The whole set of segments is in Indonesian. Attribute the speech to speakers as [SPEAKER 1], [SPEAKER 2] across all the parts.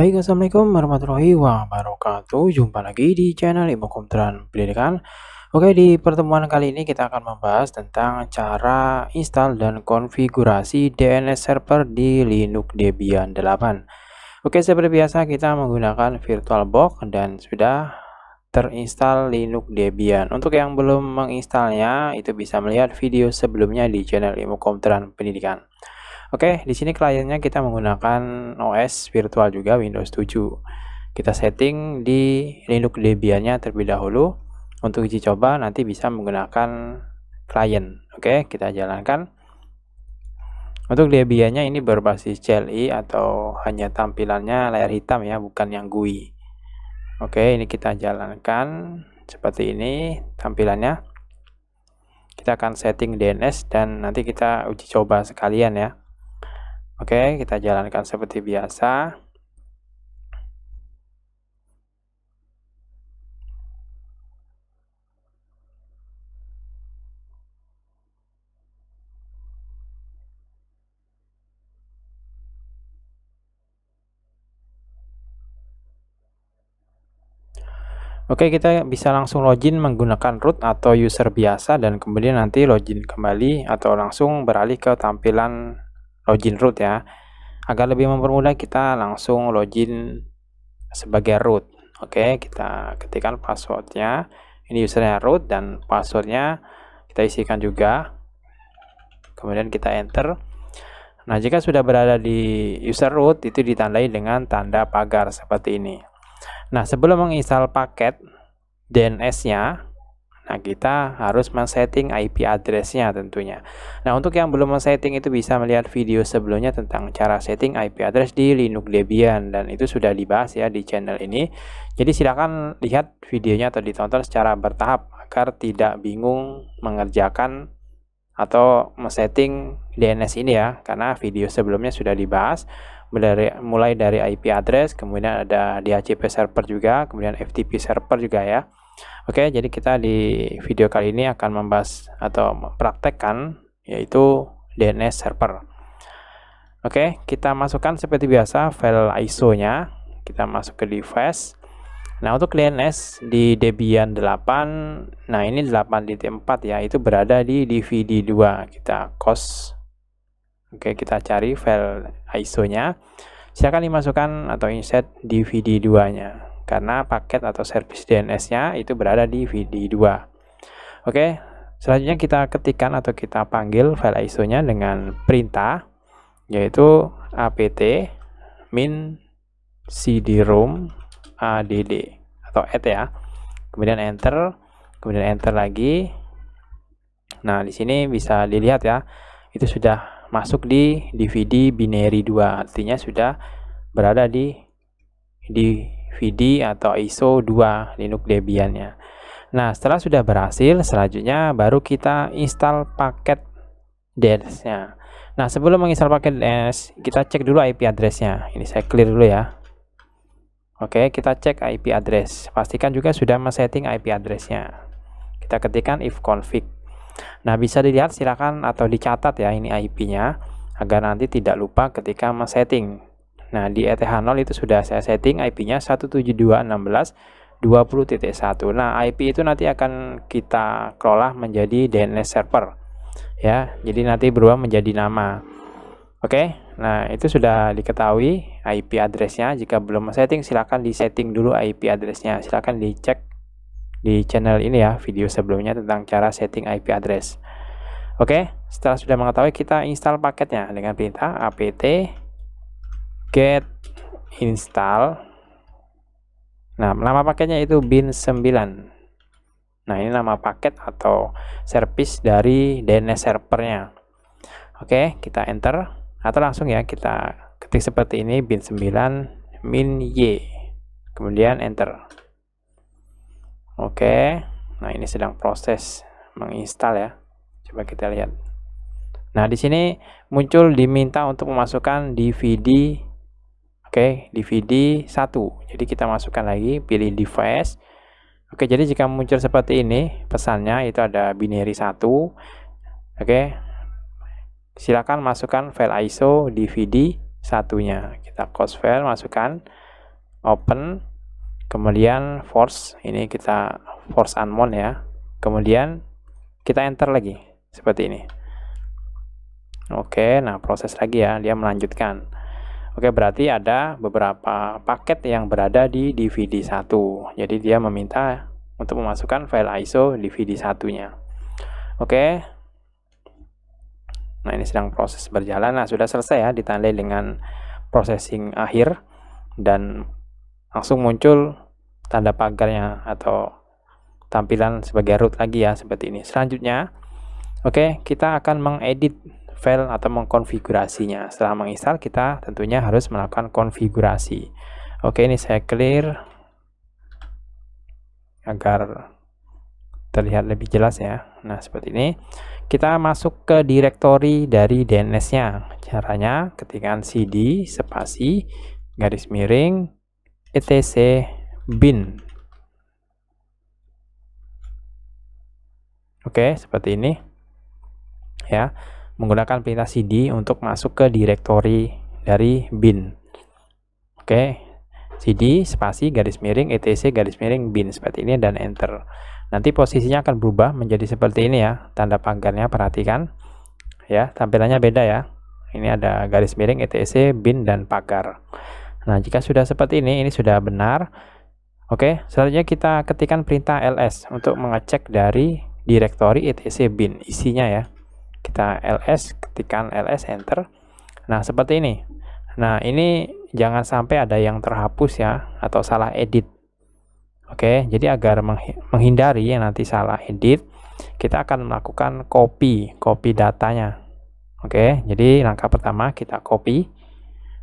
[SPEAKER 1] Baik, Assalamualaikum warahmatullahi wabarakatuh. Jumpa lagi di channel Ilmu Komputeran Pendidikan. Oke, di pertemuan kali ini kita akan membahas tentang cara install dan konfigurasi DNS server di Linux Debian 8. Oke, seperti biasa kita menggunakan VirtualBox dan sudah terinstall Linux Debian. Untuk yang belum menginstalnya, itu bisa melihat video sebelumnya di channel Ilmu Komputeran Pendidikan. Oke, di sini kliennya kita menggunakan OS virtual juga Windows 7. Kita setting di Linux Debian-nya terlebih dahulu. Untuk uji coba nanti bisa menggunakan klien. Oke, kita jalankan. Untuk Debian-nya ini berbasis CLI atau hanya tampilannya layar hitam ya, bukan yang GUI. Oke, ini kita jalankan seperti ini tampilannya. Kita akan setting DNS dan nanti kita uji coba sekalian ya. Oke, kita jalankan seperti biasa. Oke, kita bisa langsung login menggunakan root atau user biasa dan kemudian nanti login kembali atau langsung beralih ke tampilan login root ya agar lebih mempermudah kita langsung login sebagai root oke kita ketikkan passwordnya ini usernya root dan passwordnya kita isikan juga kemudian kita enter nah jika sudah berada di user root itu ditandai dengan tanda pagar seperti ini nah sebelum menginstal paket DNS nya Nah, kita harus men-setting IP address-nya tentunya. Nah, untuk yang belum men-setting itu bisa melihat video sebelumnya tentang cara setting IP address di Linux Debian dan itu sudah dibahas ya di channel ini. Jadi silakan lihat videonya atau ditonton secara bertahap agar tidak bingung mengerjakan atau men-setting DNS ini ya karena video sebelumnya sudah dibahas mulai dari IP address kemudian ada DHCP server juga kemudian FTP server juga ya Oke, jadi kita di video kali ini akan membahas atau mempraktekkan yaitu DNS server. Oke, kita masukkan seperti biasa file ISO-nya. Kita masuk ke device. Nah, untuk DNS di Debian 8, nah ini 8.4 ya, itu berada di DVD 2. Kita cos. Oke, kita cari file ISO-nya. Silakan dimasukkan atau insert DVD 2-nya karena paket atau service DNS-nya itu berada di VD2. Oke, selanjutnya kita ketikkan atau kita panggil file ISO-nya dengan perintah yaitu apt min cd-rom add atau add e ya. Kemudian enter, kemudian enter lagi. Nah, di sini bisa dilihat ya, itu sudah masuk di DVD binary 2, artinya sudah berada di di VD atau ISO 2 Linux Debiannya. Nah, setelah sudah berhasil, selanjutnya baru kita install paket DS-nya. Nah, sebelum menginstal paket DS, kita cek dulu IP address-nya. Ini saya clear dulu ya. Oke, kita cek IP address. Pastikan juga sudah men-setting IP address-nya. Kita ketikkan if config. Nah, bisa dilihat silakan atau dicatat ya ini IP-nya agar nanti tidak lupa ketika men-setting Nah, di ETH0 itu sudah saya setting IP-nya 172.16.20.1. Nah, IP itu nanti akan kita kelola menjadi DNS server. Ya, jadi nanti berubah menjadi nama. Oke, nah itu sudah diketahui IP address-nya. Jika belum setting, silakan di setting dulu IP address-nya. Silakan dicek di channel ini ya, video sebelumnya tentang cara setting IP address. Oke, setelah sudah mengetahui, kita install paketnya dengan perintah apt get install nah nama paketnya itu bin 9 nah ini nama paket atau service dari DNS servernya oke kita enter atau langsung ya kita ketik seperti ini bin 9 min y kemudian enter oke nah ini sedang proses menginstal ya coba kita lihat nah di sini muncul diminta untuk memasukkan DVD Oke, DVD 1. Jadi kita masukkan lagi, pilih device. Oke, jadi jika muncul seperti ini, pesannya itu ada binary 1. Oke. Silakan masukkan file ISO DVD satunya. Kita close file, masukkan open. Kemudian force, ini kita force unmount ya. Kemudian kita enter lagi seperti ini. Oke, nah proses lagi ya, dia melanjutkan. Oke, berarti ada beberapa paket yang berada di DVD 1. Jadi dia meminta untuk memasukkan file ISO DVD satunya. Oke. Nah, ini sedang proses berjalan. Nah, sudah selesai ya ditandai dengan processing akhir dan langsung muncul tanda pagarnya atau tampilan sebagai root lagi ya seperti ini. Selanjutnya, oke, kita akan mengedit file atau mengkonfigurasinya. Setelah menginstal kita tentunya harus melakukan konfigurasi. Oke, ini saya clear agar terlihat lebih jelas ya. Nah, seperti ini. Kita masuk ke direktori dari DNS-nya. Caranya ketikan cd spasi garis miring etc bin. Oke, seperti ini. Ya menggunakan perintah cd untuk masuk ke direktori dari bin. Oke, cd spasi garis miring etc garis miring bin seperti ini dan enter. Nanti posisinya akan berubah menjadi seperti ini ya, tanda pagarnya perhatikan. Ya, tampilannya beda ya. Ini ada garis miring etc bin dan pagar. Nah, jika sudah seperti ini, ini sudah benar. Oke, selanjutnya kita ketikkan perintah ls untuk mengecek dari direktori etc bin isinya ya kita ls ketikan ls enter nah seperti ini nah ini jangan sampai ada yang terhapus ya atau salah edit oke jadi agar menghindari yang nanti salah edit kita akan melakukan copy copy datanya oke jadi langkah pertama kita copy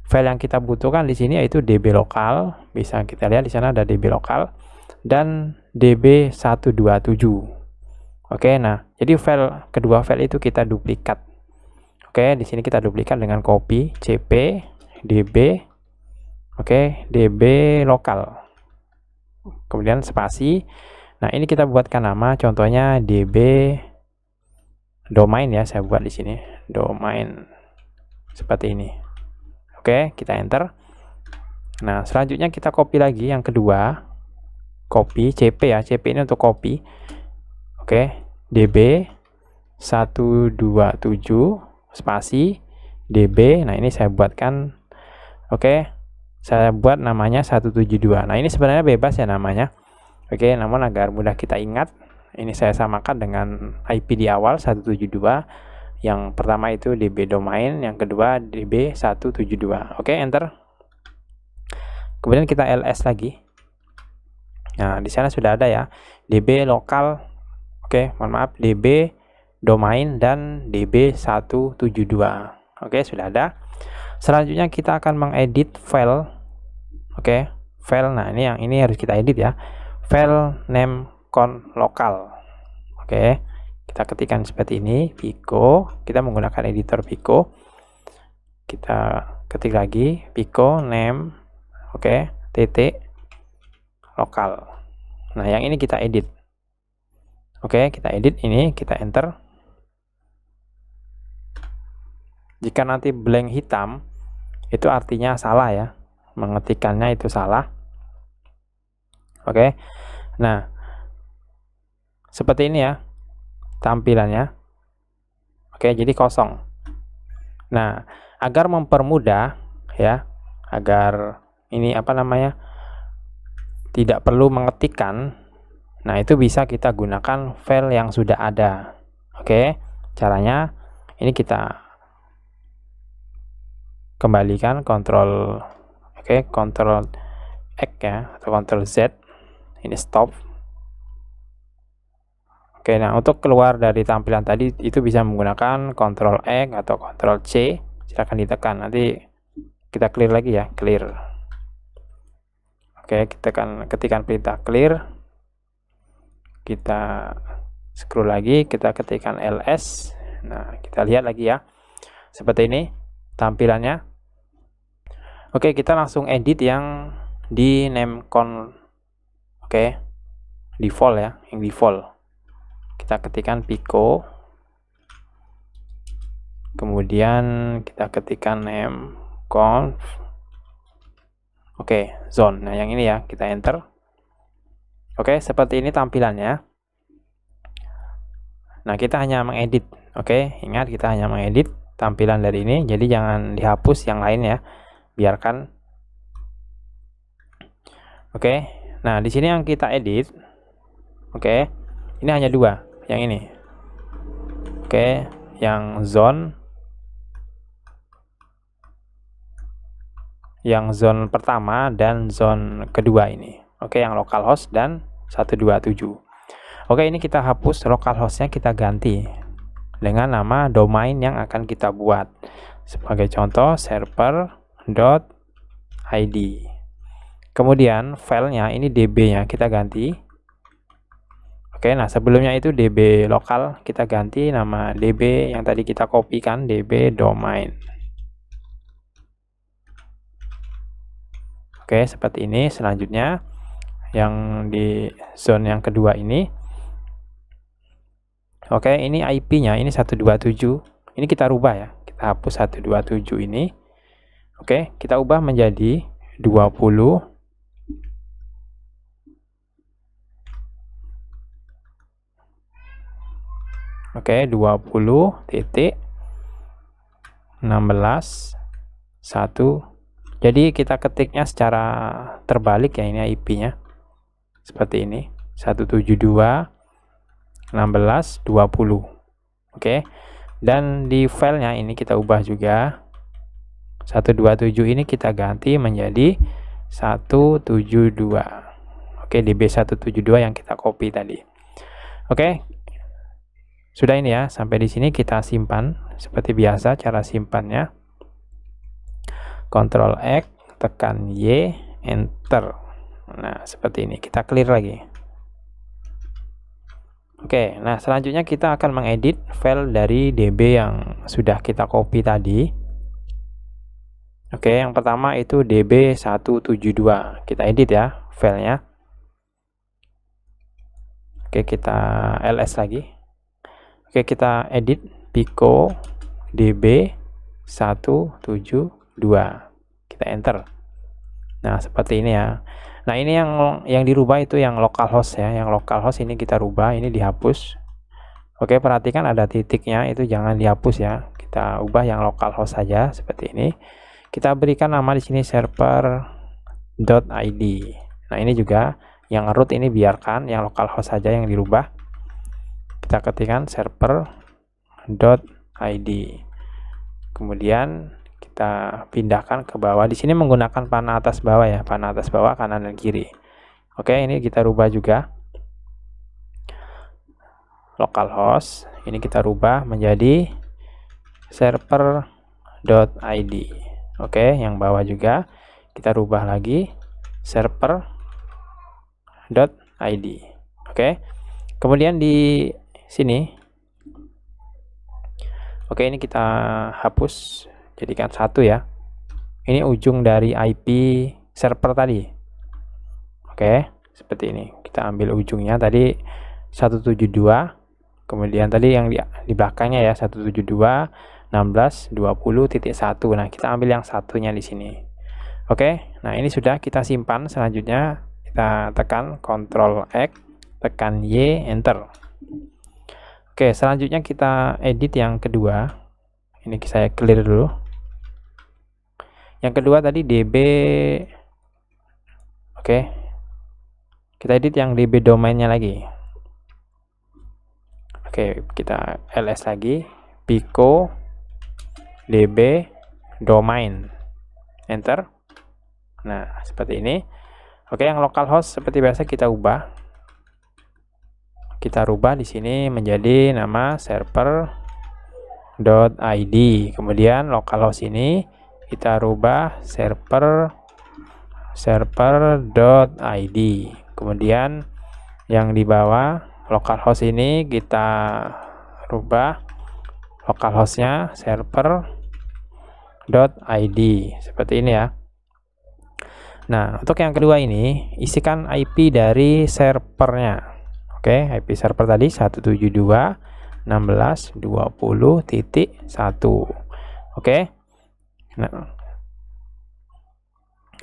[SPEAKER 1] file yang kita butuhkan di sini yaitu db lokal bisa kita lihat di sana ada db lokal dan db127 oke nah jadi file kedua file itu kita duplikat. Oke, di sini kita duplikat dengan copy cp db oke db lokal. Kemudian spasi. Nah, ini kita buatkan nama contohnya db domain ya, saya buat di sini domain seperti ini. Oke, kita enter. Nah, selanjutnya kita copy lagi yang kedua. Copy cp ya, cp ini untuk copy. Oke, db 127 spasi db nah ini saya buatkan oke okay, saya buat namanya 172 nah ini sebenarnya bebas ya namanya oke okay, namun agar mudah kita ingat ini saya samakan dengan IP di awal 172 yang pertama itu db domain yang kedua db 172 oke okay, enter kemudian kita ls lagi nah di sana sudah ada ya db lokal Oke, mohon maaf DB domain dan DB172. Oke, sudah ada. Selanjutnya kita akan mengedit file. Oke, file. Nah, ini yang ini harus kita edit ya. File name con lokal. Oke. Kita ketikkan seperti ini, Pico. Kita menggunakan editor Pico. Kita ketik lagi Pico name. Oke, titik lokal. Nah, yang ini kita edit. Oke, kita edit ini, kita enter. Jika nanti blank hitam, itu artinya salah ya. Mengetikannya itu salah. Oke. Nah, seperti ini ya tampilannya. Oke, jadi kosong. Nah, agar mempermudah ya, agar ini apa namanya? tidak perlu mengetikkan Nah, itu bisa kita gunakan file yang sudah ada. Oke, caranya ini kita kembalikan kontrol oke, okay, kontrol X ya atau kontrol Z. Ini stop. Oke, nah untuk keluar dari tampilan tadi itu bisa menggunakan kontrol X atau kontrol C. Silahkan ditekan. Nanti kita clear lagi ya, clear. Oke, kita akan ketikan perintah clear kita scroll lagi kita ketikkan ls nah kita lihat lagi ya seperti ini tampilannya oke kita langsung edit yang di namecon oke default ya yang default kita ketikkan pico kemudian kita ketikkan name namecon oke zone nah yang ini ya kita enter Oke, seperti ini tampilannya. Nah, kita hanya mengedit. Oke, ingat kita hanya mengedit tampilan dari ini. Jadi jangan dihapus yang lain ya. Biarkan. Oke. Nah, di sini yang kita edit. Oke. Ini hanya dua, yang ini. Oke, yang zone yang zone pertama dan zone kedua ini. Oke, yang localhost dan 127. Oke, ini kita hapus localhostnya kita ganti dengan nama domain yang akan kita buat. Sebagai contoh server.id. Kemudian filenya ini db-nya kita ganti. Oke, nah sebelumnya itu db lokal kita ganti nama db yang tadi kita kopikan db domain. Oke, seperti ini selanjutnya yang di zone yang kedua ini oke ini IP nya ini 127 ini kita rubah ya kita hapus 127 ini oke kita ubah menjadi 20 oke 20 titik 16 1 jadi kita ketiknya secara terbalik ya ini IP nya seperti ini 172 16 20 oke dan di filenya ini kita ubah juga 127 ini kita ganti menjadi 172 oke db di B172 yang kita copy tadi oke sudah ini ya sampai di sini kita simpan seperti biasa cara simpannya Ctrl X tekan Y enter nah seperti ini kita clear lagi Oke, nah selanjutnya kita akan mengedit file dari DB yang sudah kita copy tadi. Oke, yang pertama itu DB172. Kita edit ya filenya. Oke, kita ls lagi. Oke, kita edit pico DB172. Kita enter. Nah, seperti ini ya. Nah, ini yang yang dirubah itu yang host ya. Yang host ini kita rubah, ini dihapus. Oke, perhatikan ada titiknya itu jangan dihapus ya. Kita ubah yang host saja seperti ini. Kita berikan nama di sini server.id. Nah, ini juga yang root ini biarkan, yang host saja yang dirubah. Kita ketikkan server.id. Kemudian kita pindahkan ke bawah. Di sini menggunakan panah atas bawah ya, panah atas bawah kanan dan kiri. Oke, ini kita rubah juga. local host ini kita rubah menjadi server.id. Oke, yang bawah juga kita rubah lagi server.id. Oke. Kemudian di sini Oke, ini kita hapus jadikan satu ya ini ujung dari IP server tadi oke seperti ini kita ambil ujungnya tadi 172 kemudian tadi yang di, di belakangnya ya 172 16 20.1 nah kita ambil yang satunya di sini oke nah ini sudah kita simpan selanjutnya kita tekan Ctrl X tekan Y enter oke selanjutnya kita edit yang kedua ini saya clear dulu yang kedua tadi db oke okay. kita edit yang db domainnya lagi oke okay, kita ls lagi pico db domain enter nah seperti ini oke yang localhost seperti biasa kita ubah kita rubah di sini menjadi nama server .id kemudian localhost ini kita rubah server server id kemudian yang di bawah localhost ini kita rubah localhostnya id seperti ini ya nah untuk yang kedua ini isikan IP dari servernya oke IP server tadi 172 16 20.1 titik 1 oke Nah,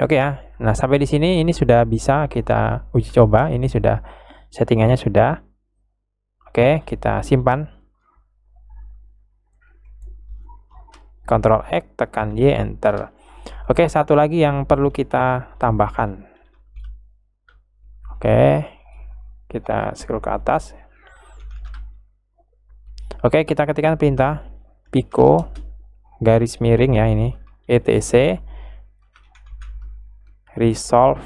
[SPEAKER 1] Oke ya. Nah, sampai di sini ini sudah bisa kita uji coba. Ini sudah settingannya sudah. Oke, kita simpan. Ctrl X, tekan Y, enter. Oke, satu lagi yang perlu kita tambahkan. Oke. kita scroll ke atas. Oke, kita ketikkan perintah pico garis miring ya ini etc resolve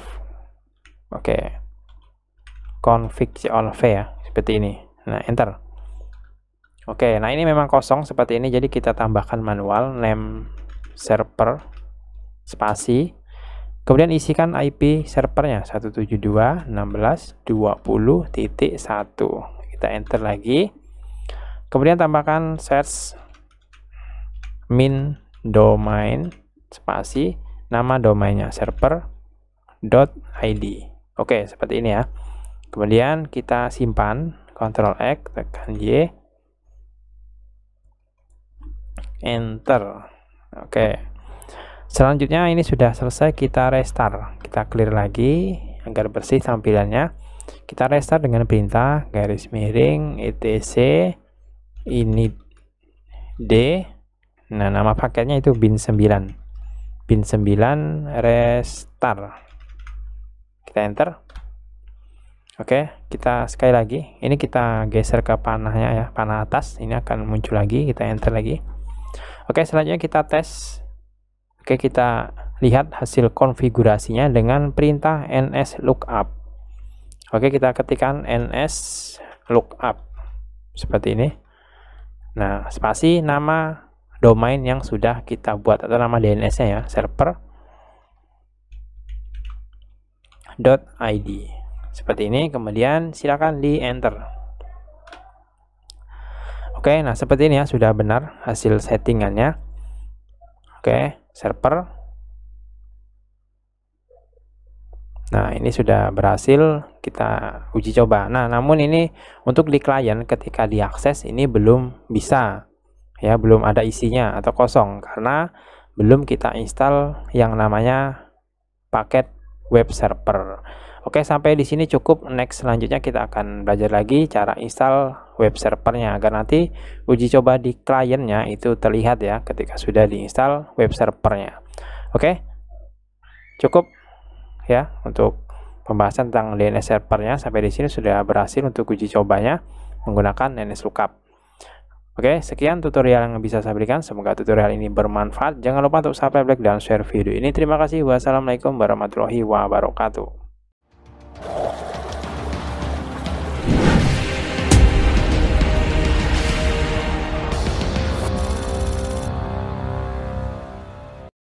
[SPEAKER 1] oke okay. config v ya seperti ini nah enter oke okay, nah ini memang kosong seperti ini jadi kita tambahkan manual name server spasi kemudian isikan IP servernya 172.16.20.1 kita enter lagi kemudian tambahkan search min domain spasi nama domainnya server.id. Oke, seperti ini ya. Kemudian kita simpan Ctrl X tekan Y enter. Oke. Selanjutnya ini sudah selesai kita restart. Kita clear lagi agar bersih tampilannya. Kita restart dengan perintah garis miring etc ini d nah nama paketnya itu bin 9 bin 9 restart kita enter Oke, kita sekali lagi. Ini kita geser ke panahnya ya, panah atas. Ini akan muncul lagi. Kita enter lagi. Oke, selanjutnya kita tes. Oke, kita lihat hasil konfigurasinya dengan perintah ns lookup. Oke, kita ketikkan ns lookup seperti ini. Nah, spasi nama domain yang sudah kita buat atau nama DNS-nya ya, server Seperti ini, kemudian silakan di enter. Oke, nah seperti ini ya, sudah benar hasil settingannya. Oke, server. Nah, ini sudah berhasil kita uji coba. Nah, namun ini untuk di klien ketika diakses ini belum bisa ya belum ada isinya atau kosong karena belum kita install yang namanya paket web server. Oke, sampai di sini cukup. Next selanjutnya kita akan belajar lagi cara install web servernya agar nanti uji coba di kliennya itu terlihat ya ketika sudah diinstal web servernya. Oke. Cukup ya untuk pembahasan tentang DNS servernya sampai di sini sudah berhasil untuk uji cobanya menggunakan DNS lookup. Oke, sekian tutorial yang bisa saya berikan. Semoga tutorial ini bermanfaat. Jangan lupa untuk subscribe, like, dan share video ini. Terima kasih. Wassalamualaikum warahmatullahi wabarakatuh.